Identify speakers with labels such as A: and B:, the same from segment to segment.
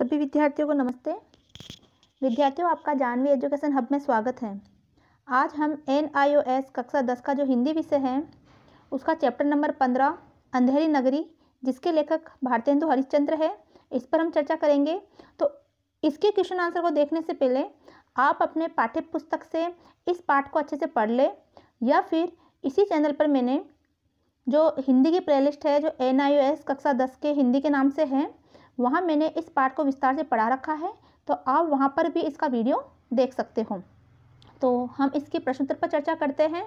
A: सभी विद्यार्थियों को नमस्ते विद्यार्थियों आपका जानवी एजुकेशन हब में स्वागत है आज हम एन आई ओ एस कक्षा दस का जो हिंदी विषय है उसका चैप्टर नंबर पंद्रह अंधेरी नगरी जिसके लेखक भारतेंदु हरिश्चंद्र है इस पर हम चर्चा करेंगे तो इसके क्वेश्चन आंसर को देखने से पहले आप अपने पाठ्य पुस्तक से इस पाठ को अच्छे से पढ़ लें या फिर इसी चैनल पर मैंने जो हिंदी की प्लेलिस्ट है जो एन आई ओ एस कक्षा दस के हिंदी के नाम से है वहाँ मैंने इस पार्ट को विस्तार से पढ़ा रखा है तो आप वहाँ पर भी इसका वीडियो देख सकते हो तो हम इसके प्रश्नोत्तर पर चर्चा करते हैं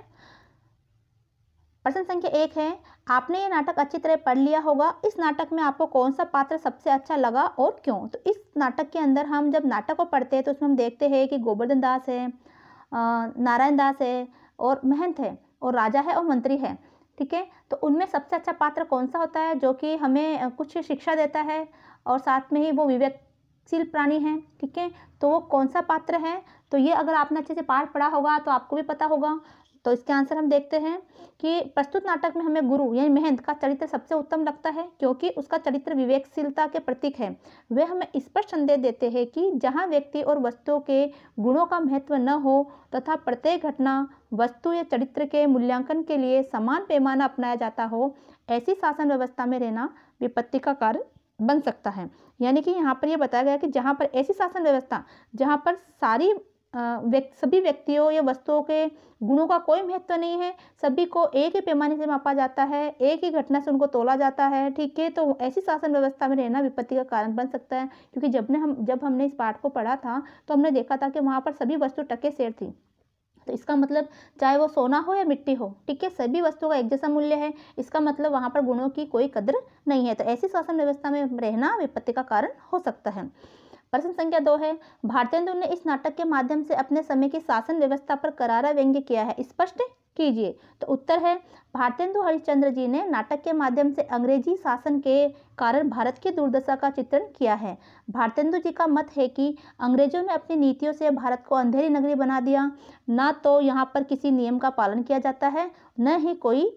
A: प्रश्न संख्या एक है आपने ये नाटक अच्छी तरह पढ़ लिया होगा इस नाटक में आपको कौन सा पात्र सबसे अच्छा लगा और क्यों तो इस नाटक के अंदर हम जब नाटक को पढ़ते हैं तो उसमें हम देखते हैं कि गोवर्धन दास है नारायण दास है और महंत है और राजा है और मंत्री है ठीक है तो उनमें सबसे अच्छा पात्र कौन सा होता है जो कि हमें कुछ शिक्षा देता है और साथ में ही वो विवेकशील प्राणी हैं ठीक है तो वो कौन सा पात्र है तो ये अगर आपने अच्छे से पाठ पढ़ा होगा तो आपको भी पता होगा तो इसके आंसर हम देखते हैं कि प्रस्तुत नाटक में हमें गुरु यानी महंत का चरित्र सबसे उत्तम लगता है क्योंकि उसका चरित्र विवेकशीलता के प्रतीक है वे हमें स्पष्ट संदेश देते हैं कि जहाँ व्यक्ति और वस्तुओं के गुणों का महत्व न हो तथा प्रत्येक घटना वस्तु या चरित्र के मूल्यांकन के लिए समान पैमाना अपनाया जाता हो ऐसी शासन व्यवस्था में रहना विपत्ति का कारण बन सकता है यानी कि यहाँ पर यह बताया गया कि जहाँ पर ऐसी शासन व्यवस्था जहाँ पर सारी व्यक्ति सभी व्यक्तियों या वस्तुओं के गुणों का कोई महत्व नहीं है सभी को एक ही पैमाने से मापा जाता है एक ही घटना से उनको तोला जाता है ठीक है तो ऐसी शासन व्यवस्था में रहना विपत्ति का कारण बन सकता है क्योंकि जब ने हम जब हमने इस पाठ को पढ़ा था तो हमने देखा था कि वहाँ पर सभी वस्तु टके शेर थी तो इसका मतलब चाहे वो सोना हो या मिट्टी हो ठीक है सभी वस्तुओं का एक जैसा मूल्य है इसका मतलब वहाँ पर गुणों की कोई कदर नहीं है तो ऐसी शासन व्यवस्था में रहना विपत्ति का कारण हो सकता है प्रश्न संख्या दो है भारतेंदु ने इस नाटक के माध्यम से अपने समय की शासन व्यवस्था पर करारा व्यंग्य किया है स्पष्ट कीजिए तो उत्तर है भारतेंदु हरिश्चंद्र जी ने नाटक के माध्यम से अंग्रेजी शासन के कारण भारत की दुर्दशा का चित्रण किया है भारतेंदु जी का मत है कि अंग्रेजों ने अपनी नीतियों से भारत को अंधेरी नगरी बना दिया ना तो यहाँ पर किसी नियम का पालन किया जाता है न ही कोई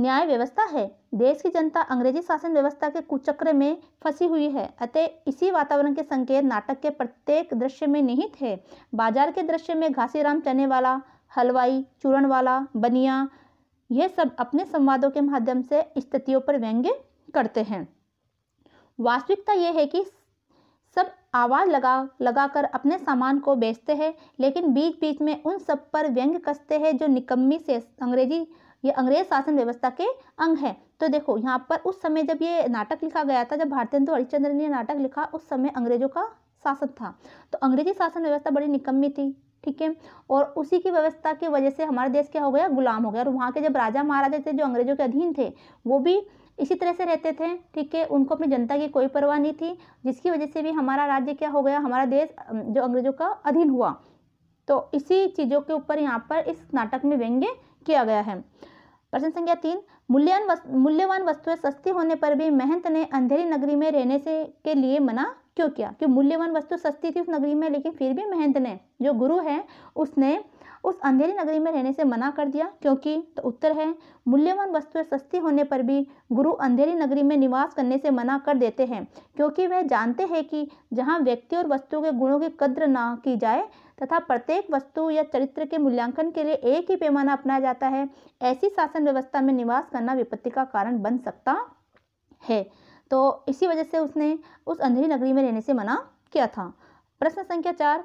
A: न्याय व्यवस्था है देश की जनता अंग्रेजी शासन व्यवस्था के कुचक्र में फंसी हुई है अतः इसी वातावरण के संकेत नाटक के प्रत्येक दृश्य में निहित है बाजार के दृश्य में घासीराम चने वाला हलवाई चूरण वाला बनिया यह सब अपने संवादों के माध्यम से स्थितियों पर व्यंग्य करते हैं वास्तविकता यह है कि सब आवाज़ लगा लगाकर अपने सामान को बेचते हैं लेकिन बीच बीच में उन सब पर व्यंग कसते हैं जो निकम्मी से अंग्रेजी ये अंग्रेज शासन व्यवस्था के अंग है तो देखो यहाँ पर उस समय जब ये नाटक लिखा गया था जब भारतेंदु तो हरिश्चंद्र ने नाटक लिखा उस समय अंग्रेजों का शासन था तो अंग्रेजी शासन व्यवस्था बड़ी निकम्मी थी ठीक है और उसी की व्यवस्था की वजह से हमारा देश क्या हो गया गुलाम हो गया और वहाँ के जब राजा महाराजा थे जो अंग्रेजों के अधीन थे वो भी इसी तरह से रहते थे ठीक है उनको अपनी जनता की कोई परवाह नहीं थी जिसकी वजह से भी हमारा राज्य क्या हो गया हमारा देश जो अंग्रेजों का अधीन हुआ तो इसी चीज़ों के ऊपर यहाँ पर इस नाटक में व्यंग्य किया गया है प्रश्न संख्या तीन मूल्यवान मूल्यवान वस्तुएं सस्ती होने पर भी महंत ने अंधेरी नगरी में रहने से के लिए मना क्यों किया कि मूल्यवान वस्तु सस्ती थी उस नगरी में लेकिन फिर भी महंत ने जो गुरु है उसने उस अंधेरी नगरी में रहने से मना कर दिया क्योंकि तो उत्तर है मूल्यवान वस्तुएं सस्ती होने पर भी गुरु अंधेरी नगरी में निवास करने से मना कर देते हैं क्योंकि वह जानते हैं कि जहाँ व्यक्ति और वस्तु के गुणों की कद्र ना की जाए तथा प्रत्येक वस्तु या चरित्र के मूल्यांकन के लिए एक ही पैमाना अपनाया जाता है ऐसी शासन व्यवस्था में निवास करना विपत्ति का कारण बन सकता है तो इसी वजह से उसने उस अंधेरी नगरी में रहने से मना किया था प्रश्न संख्या चार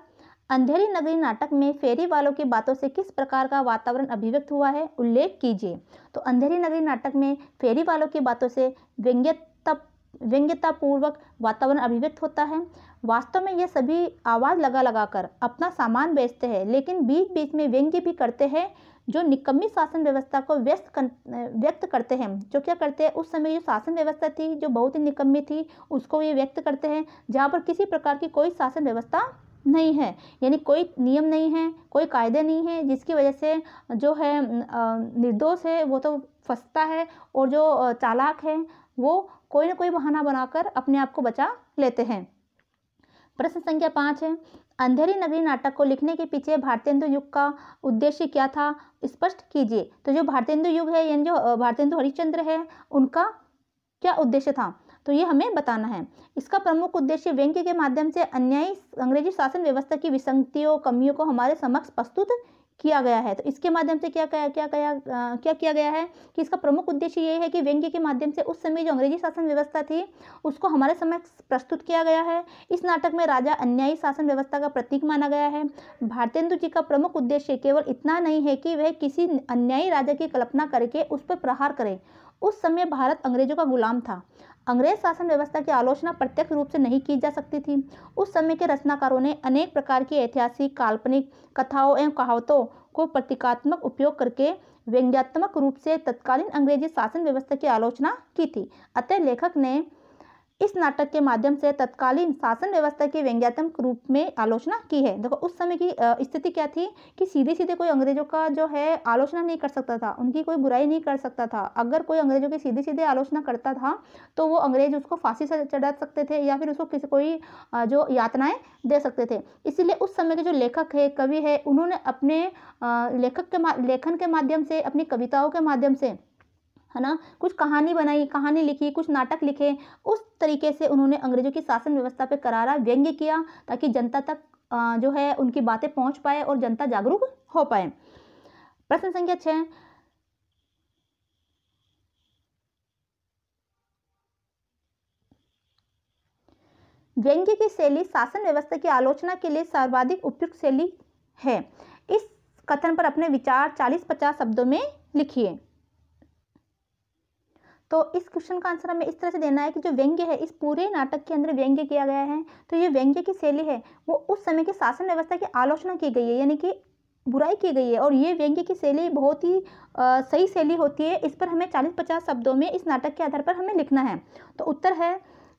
A: अंधेरी नगरी नाटक में फेरी वालों की बातों से किस प्रकार का वातावरण अभिव्यक्त हुआ है उल्लेख कीजिए तो अंधेरी नगरी नाटक में फेरी वालों की बातों से व्यंग्यत व्यंग्यतापूर्वक वातावरण अभिव्यक्त होता है वास्तव में ये सभी आवाज़ लगा लगा कर अपना सामान बेचते हैं लेकिन बीच बीच में व्यंग्य भी करते हैं जो निकम्मी शासन व्यवस्था को व्यस्त कर, व्यक्त करते हैं जो क्या करते हैं उस समय जो शासन व्यवस्था थी जो बहुत ही निकम्मी थी उसको ये व्यक्त करते हैं जहाँ पर किसी प्रकार की कोई शासन व्यवस्था नहीं है यानी कोई नियम नहीं है कोई कायदे नहीं है जिसकी वजह से जो है निर्दोष है वो तो फंसता है और जो चालाक है वो कोई ना कोई बहाना बनाकर अपने आप को बचा लेते हैं प्रश्न संख्या पाँच है अंधेरी नगरी नाटक को लिखने के पीछे भारतेंदु युग का उद्देश्य क्या था स्पष्ट कीजिए तो जो भारतेंदु युग है यानी जो भारतेंदु हरिश्चंद्र है उनका क्या उद्देश्य था तो ये हमें बताना है इसका प्रमुख उद्देश्य व्यंग्य के माध्यम से अन्यायी अंग्रेजी शासन व्यवस्था की विसंगतियों कमियों को हमारे समक्ष प्रस्तुत किया गया है तो इसके माध्यम से क्या क्या क्या क्या क्या किया गया है कि इसका प्रमुख उद्देश्य ये है कि व्यंग्य के माध्यम से उस समय जो अंग्रेजी शासन व्यवस्था थी उसको हमारे समक्ष प्रस्तुत किया गया है इस नाटक में राजा अन्यायी शासन व्यवस्था का प्रतीक माना गया है भारतेंदु जी का प्रमुख उद्देश्य केवल इतना नहीं है कि वह किसी अन्यायी राजा की कल्पना करके उस पर प्रहार करें उस समय भारत अंग्रेजों का गुलाम था अंग्रेज शासन व्यवस्था की आलोचना प्रत्यक्ष रूप से नहीं की जा सकती थी उस समय के रचनाकारों ने अनेक प्रकार की ऐतिहासिक काल्पनिक कथाओं एवं कहावतों को प्रतीकात्मक उपयोग करके व्यंग्यात्मक रूप से तत्कालीन अंग्रेजी शासन व्यवस्था की आलोचना की थी अतः लेखक ने इस नाटक के माध्यम से तत्कालीन शासन व्यवस्था की व्यंग्यात्मक रूप में आलोचना की है देखो उस समय की स्थिति क्या थी कि सीधे सीधे कोई अंग्रेजों का जो है आलोचना नहीं कर सकता था उनकी कोई बुराई नहीं कर सकता था अगर कोई अंग्रेजों की सीधे सीधे आलोचना करता था तो वो अंग्रेज उसको फांसी से चढ़ा सकते थे या फिर उसको किसी कोई जो यातनाएं दे सकते थे इसीलिए उस समय के जो लेखक है कवि है उन्होंने अपने लेखक के लेखन के माध्यम से अपनी कविताओं के माध्यम से है ना कुछ कहानी बनाई कहानी लिखी कुछ नाटक लिखे उस तरीके से उन्होंने अंग्रेजों की शासन व्यवस्था पर करारा व्यंग्य किया ताकि जनता तक जो है उनकी बातें पहुंच पाए और जनता जागरूक हो पाए प्रश्न संख्या छः व्यंग्य की शैली शासन व्यवस्था की आलोचना के लिए सर्वाधिक उपयुक्त शैली है इस कथन पर अपने विचार 40-50 शब्दों में लिखिए तो इस क्वेश्चन का आंसर हमें इस तरह से देना है कि जो व्यंग्य है इस पूरे नाटक के अंदर व्यंग्य किया गया है तो ये व्यंग्य की शैली है वो उस समय की शासन व्यवस्था की आलोचना की गई है यानी कि बुराई की गई है और ये व्यंग्य की शैली बहुत ही आ, सही शैली होती है इस पर हमें चालीस पचास शब्दों में इस नाटक के आधार पर हमें लिखना है तो उत्तर है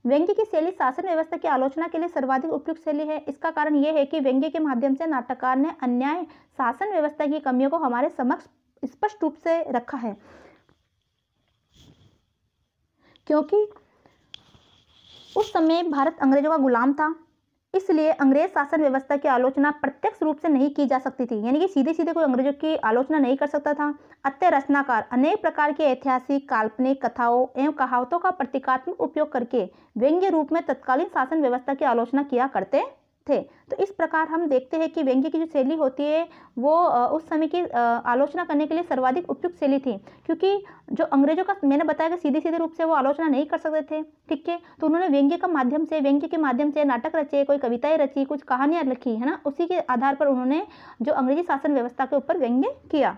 A: व्यंग्य की शैली शासन व्यवस्था की आलोचना के लिए सर्वाधिक उपयुक्त शैली है इसका कारण यह है कि व्यंग्य के माध्यम से नाटककार ने अन्याय शासन व्यवस्था की कमियों को हमारे समक्ष स्पष्ट रूप से रखा है क्योंकि उस समय भारत अंग्रेजों का गुलाम था इसलिए अंग्रेज शासन व्यवस्था की आलोचना प्रत्यक्ष रूप से नहीं की जा सकती थी यानी कि सीधे सीधे कोई अंग्रेजों की आलोचना नहीं कर सकता था अत्य रचनाकार अनेक प्रकार के ऐतिहासिक काल्पनिक कथाओं एवं कहावतों का प्रतीकात्मक उपयोग करके व्यंग्य रूप में तत्कालीन शासन व्यवस्था की आलोचना किया करते थे तो इस प्रकार हम देखते हैं कि व्यंग्य की जो शैली होती है वो उस समय की आलोचना करने के लिए सर्वाधिक उपयुक्त शैली थी क्योंकि जो अंग्रेजों का मैंने बताया कि सीधे सीधे रूप से वो आलोचना नहीं कर सकते थे ठीक है तो उन्होंने व्यंग्य का माध्यम से व्यंग्य के माध्यम से नाटक रचे कोई कविताएं रची कुछ कहानियाँ लिखी है ना उसी के आधार पर उन्होंने जो अंग्रेजी शासन व्यवस्था के ऊपर व्यंग्य किया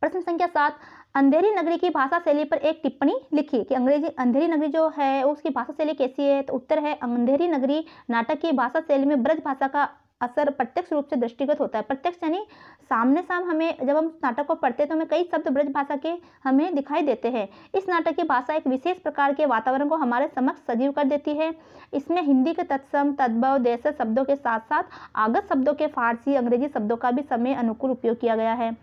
A: प्रश्न संख्या सात अंधेरी नगरी की भाषा शैली पर एक टिप्पणी लिखी कि अंग्रेजी अंधेरी नगरी जो है उसकी भाषा शैली कैसी है तो उत्तर है अंधेरी नगरी नाटक की भाषा शैली में ब्रज भाषा का असर प्रत्यक्ष रूप से दृष्टिगत होता है प्रत्यक्ष यानी सामने साम हमें जब हम नाटक को पढ़ते हैं तो हमें कई शब्द ब्रज भाषा के हमें दिखाई देते हैं इस नाटक की भाषा एक विशेष प्रकार के वातावरण को हमारे समक्ष सजीव कर देती है इसमें हिंदी के तत्सम तद्भव देश शब्दों के साथ साथ आगत शब्दों के फारसी अंग्रेजी शब्दों का भी समय अनुकूल उपयोग किया गया है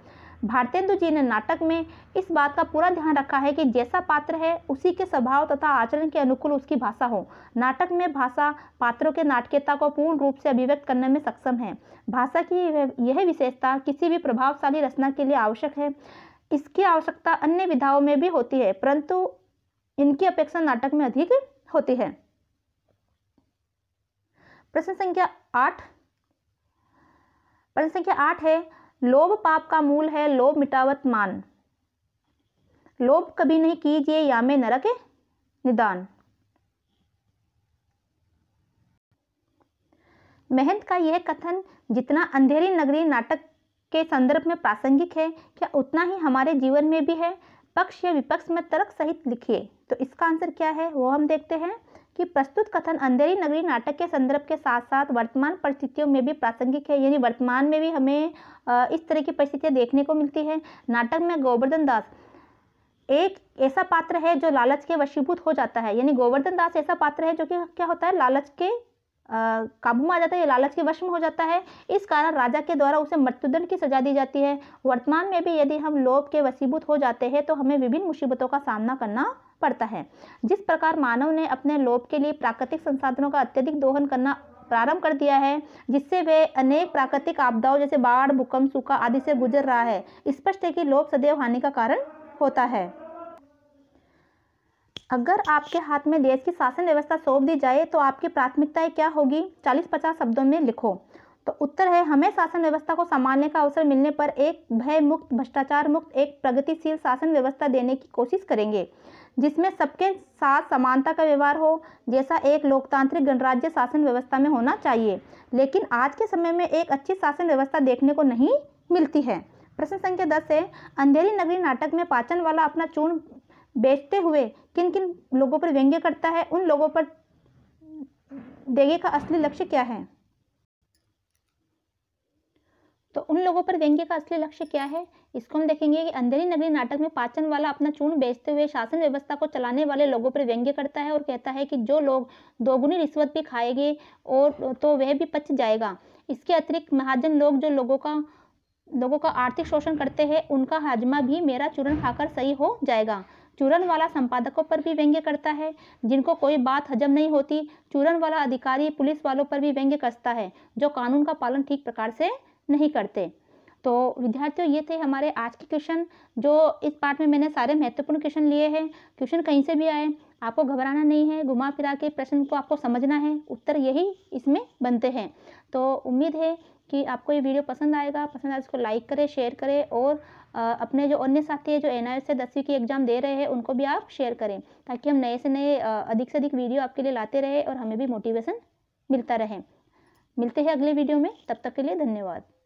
A: भारतेंदु जी ने नाटक में इस बात का पूरा ध्यान रखा है कि जैसा पात्र है उसी के स्वभाव तथा आचरण के अनुकूल उसकी भाषा हो नाटक में भाषा पात्रों के नाटकीयता को पूर्ण रूप से अभिव्यक्त करने में सक्षम है भाषा की यह विशेषता किसी भी प्रभावशाली रचना के लिए आवश्यक है इसकी आवश्यकता अन्य विधाओं में भी होती है परंतु इनकी अपेक्षा नाटक में अधिक होती है प्रश्न संख्या आठ प्रश्न संख्या आठ है लोभ पाप का मूल है लोभ मिटावत मान लोभ कभी नहीं कीजिए या में नरक निदान महंत का यह कथन जितना अंधेरी नगरी नाटक के संदर्भ में प्रासंगिक है क्या उतना ही हमारे जीवन में भी है पक्ष या विपक्ष में तर्क सहित लिखिए तो इसका आंसर क्या है वो हम देखते हैं कि प्रस्तुत कथन अंधेरी नगरी नाटक के संदर्भ के साथ साथ वर्तमान परिस्थितियों में भी प्रासंगिक है यानी वर्तमान में भी हमें इस तरह की परिस्थितियाँ देखने को मिलती है नाटक में गोवर्धन दास एक ऐसा पात्र है जो लालच के वशीभूत हो जाता है यानी गोवर्धन दास ऐसा पात्र है जो कि क्या होता है लालच के काबू में आ जाता है लालच के वश में हो जाता है इस कारण राजा के द्वारा उसे मृत्युदंड की सजा दी जाती है वर्तमान में भी यदि हम लोभ के वशीभूत हो जाते हैं तो हमें विभिन्न मुसीबतों का सामना करना पड़ता है जिस प्रकार मानव ने अपने लोभ के लिए प्राकृतिक संसाधनों का अत्यधिक दोहन करना प्रारंभ कर दिया है जिससे वे अनेक प्राकृतिक आपदाओं जैसे बाढ़ भूकंप सूखा आदि से गुजर रहा है स्पष्ट है कि लोभ सदैव हानि का कारण होता है अगर आपके हाथ में देश की शासन व्यवस्था सौंप दी जाए तो आपकी प्राथमिकताएं क्या होगी 40-50 शब्दों में लिखो तो उत्तर है हमें शासन व्यवस्था को संभालने का अवसर मिलने पर एक भय मुक्त भ्रष्टाचार मुक्त एक प्रगतिशील शासन व्यवस्था देने की कोशिश करेंगे जिसमें सबके साथ समानता का व्यवहार हो जैसा एक लोकतांत्रिक गणराज्य शासन व्यवस्था में होना चाहिए लेकिन आज के समय में एक अच्छी शासन व्यवस्था देखने को नहीं मिलती है प्रश्न संख्या दस है अंधेरी नगरी नाटक में पाचन वाला अपना चूर्ण बेचते हुए किन किन लोगों पर व्यंग्य करता है उन लोगों पर देगे का असली लक्ष्य क्या है तो उन लोगों पर व्यंग्य का असली लक्ष्य क्या है इसको हम देखेंगे कि अंधेरी नगरी नाटक में पाचन वाला अपना चून बेचते हुए शासन व्यवस्था को चलाने वाले लोगों पर व्यंग्य करता है और कहता है कि जो लोग दोगुनी रिश्वत भी खाएंगे और तो वह भी पच जाएगा इसके अतिरिक्त महाजन लोग जो लोगों का लोगों का आर्थिक शोषण करते हैं उनका हाजमा भी मेरा चूरन खाकर सही हो जाएगा चूरण वाला संपादकों पर भी व्यंग्य करता है जिनको कोई बात हजम नहीं होती चूरन वाला अधिकारी पुलिस वालों पर भी व्यंग्य कसता है जो कानून का पालन ठीक प्रकार से नहीं करते तो विद्यार्थियों ये थे हमारे आज के क्वेश्चन जो इस पार्ट में मैंने सारे महत्वपूर्ण क्वेश्चन लिए हैं क्वेश्चन कहीं से भी आए आपको घबराना नहीं है घुमा फिरा के प्रश्न को आपको समझना है उत्तर यही इसमें बनते हैं तो उम्मीद है कि आपको ये वीडियो पसंद आएगा पसंद आए तो इसको लाइक करें शेयर करें और अपने जो अन्य साथी है जो एन से दसवीं की एग्ज़ाम दे रहे हैं उनको भी आप शेयर करें ताकि हम नए से नए अधिक से अधिक वीडियो आपके लिए लाते रहे और हमें भी मोटिवेशन मिलता रहे मिलते हैं अगले वीडियो में तब तक के लिए धन्यवाद